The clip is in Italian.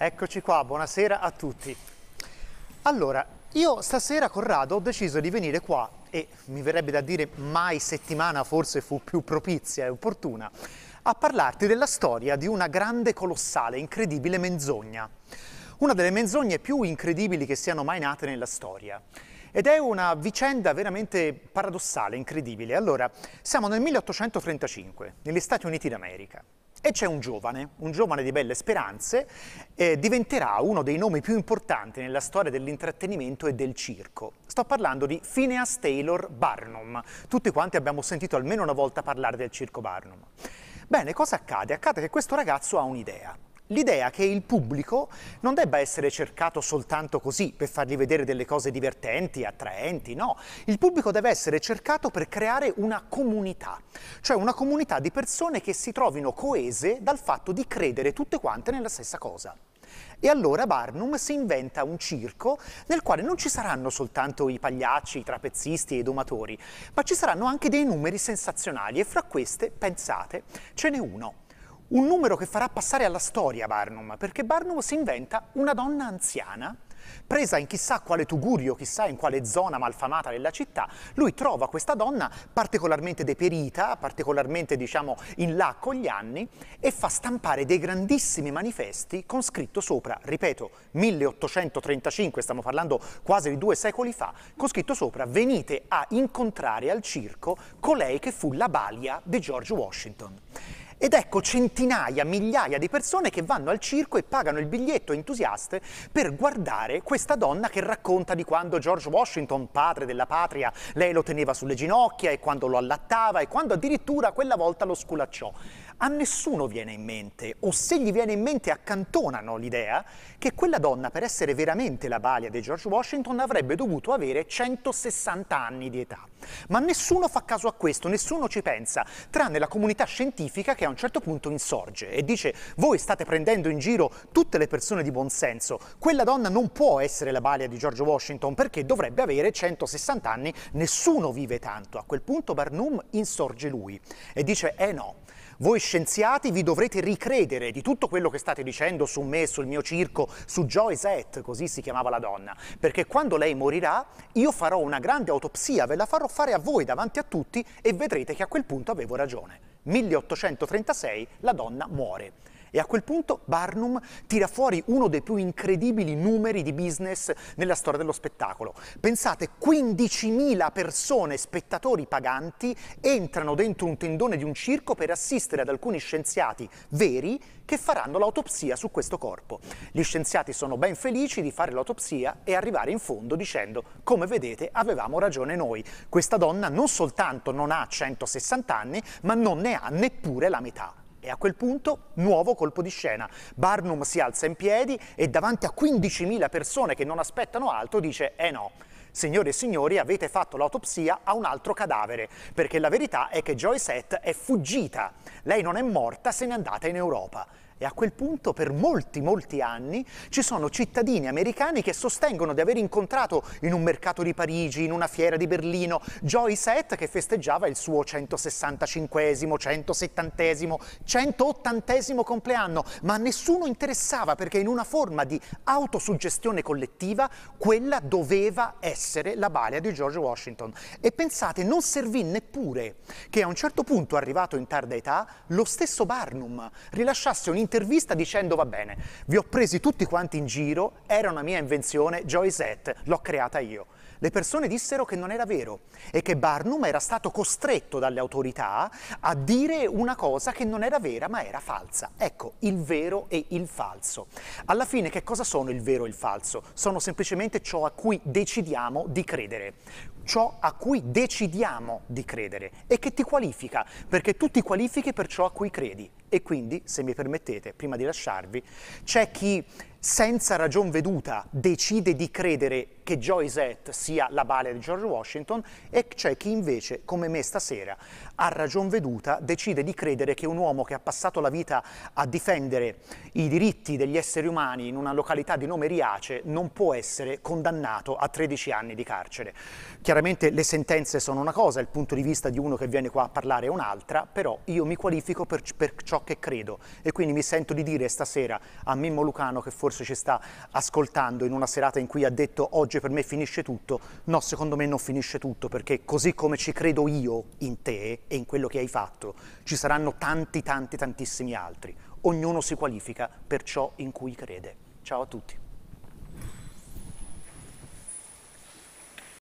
Eccoci qua, buonasera a tutti. Allora, io stasera Corrado ho deciso di venire qua e mi verrebbe da dire mai settimana forse fu più propizia e opportuna a parlarti della storia di una grande, colossale, incredibile menzogna. Una delle menzogne più incredibili che siano mai nate nella storia. Ed è una vicenda veramente paradossale, incredibile. Allora, siamo nel 1835, negli Stati Uniti d'America. E c'è un giovane, un giovane di belle speranze, eh, diventerà uno dei nomi più importanti nella storia dell'intrattenimento e del circo. Sto parlando di Phineas Taylor Barnum. Tutti quanti abbiamo sentito almeno una volta parlare del circo Barnum. Bene, cosa accade? Accade che questo ragazzo ha un'idea l'idea che il pubblico non debba essere cercato soltanto così per fargli vedere delle cose divertenti, attraenti, no. Il pubblico deve essere cercato per creare una comunità, cioè una comunità di persone che si trovino coese dal fatto di credere tutte quante nella stessa cosa. E allora Barnum si inventa un circo nel quale non ci saranno soltanto i pagliacci, i trapezzisti e i domatori, ma ci saranno anche dei numeri sensazionali e fra queste, pensate, ce n'è uno un numero che farà passare alla storia Barnum, perché Barnum si inventa una donna anziana presa in chissà quale tugurio, chissà in quale zona malfamata della città, lui trova questa donna particolarmente deperita, particolarmente diciamo in là con gli anni e fa stampare dei grandissimi manifesti con scritto sopra, ripeto, 1835, stiamo parlando quasi di due secoli fa, con scritto sopra venite a incontrare al circo colei che fu la balia di George Washington. Ed ecco centinaia, migliaia di persone che vanno al circo e pagano il biglietto entusiaste per guardare questa donna che racconta di quando George Washington, padre della patria, lei lo teneva sulle ginocchia e quando lo allattava e quando addirittura quella volta lo sculacciò a nessuno viene in mente, o se gli viene in mente accantonano l'idea che quella donna, per essere veramente la balia di George Washington, avrebbe dovuto avere 160 anni di età. Ma nessuno fa caso a questo, nessuno ci pensa, tranne la comunità scientifica che a un certo punto insorge e dice voi state prendendo in giro tutte le persone di buonsenso, quella donna non può essere la balia di George Washington perché dovrebbe avere 160 anni, nessuno vive tanto. A quel punto Barnum insorge lui e dice eh no, voi scienziati vi dovrete ricredere di tutto quello che state dicendo su me, sul mio circo, su Joyce Ett, così si chiamava la donna, perché quando lei morirà io farò una grande autopsia, ve la farò fare a voi davanti a tutti e vedrete che a quel punto avevo ragione. 1836 la donna muore. E a quel punto Barnum tira fuori uno dei più incredibili numeri di business nella storia dello spettacolo. Pensate, 15.000 persone, spettatori paganti, entrano dentro un tendone di un circo per assistere ad alcuni scienziati veri che faranno l'autopsia su questo corpo. Gli scienziati sono ben felici di fare l'autopsia e arrivare in fondo dicendo, come vedete, avevamo ragione noi. Questa donna non soltanto non ha 160 anni, ma non ne ha neppure la metà. E a quel punto, nuovo colpo di scena. Barnum si alza in piedi e davanti a 15.000 persone che non aspettano altro dice «Eh no, Signore e signori, avete fatto l'autopsia a un altro cadavere, perché la verità è che Joyce Seth è fuggita. Lei non è morta, se n'è andata in Europa». E a quel punto, per molti, molti anni, ci sono cittadini americani che sostengono di aver incontrato in un mercato di Parigi, in una fiera di Berlino, Joy Seth che festeggiava il suo 165, 170, 180 compleanno, ma a nessuno interessava perché in una forma di autosuggestione collettiva quella doveva essere la balia di George Washington. E pensate, non servì neppure che a un certo punto, arrivato in tarda età, lo stesso Barnum rilasciasse un'intervista un'intervista dicendo va bene, vi ho presi tutti quanti in giro, era una mia invenzione, Joyset, l'ho creata io. Le persone dissero che non era vero e che Barnum era stato costretto dalle autorità a dire una cosa che non era vera ma era falsa. Ecco, il vero e il falso. Alla fine che cosa sono il vero e il falso? Sono semplicemente ciò a cui decidiamo di credere ciò a cui decidiamo di credere e che ti qualifica, perché tu ti qualifichi per ciò a cui credi. E quindi, se mi permettete, prima di lasciarvi, c'è chi senza ragion veduta decide di credere che Joy Z sia la balia di George Washington e c'è chi invece, come me stasera, a ragion veduta decide di credere che un uomo che ha passato la vita a difendere i diritti degli esseri umani in una località di nome Riace non può essere condannato a 13 anni di carcere. Chiaramente le sentenze sono una cosa, il punto di vista di uno che viene qua a parlare è un'altra, però io mi qualifico per, per ciò che credo e quindi mi sento di dire stasera a Mimmo Lucano che forse ci sta ascoltando in una serata in cui ha detto oggi dice per me finisce tutto, no, secondo me non finisce tutto, perché così come ci credo io in te e in quello che hai fatto, ci saranno tanti, tanti, tantissimi altri. Ognuno si qualifica per ciò in cui crede. Ciao a tutti.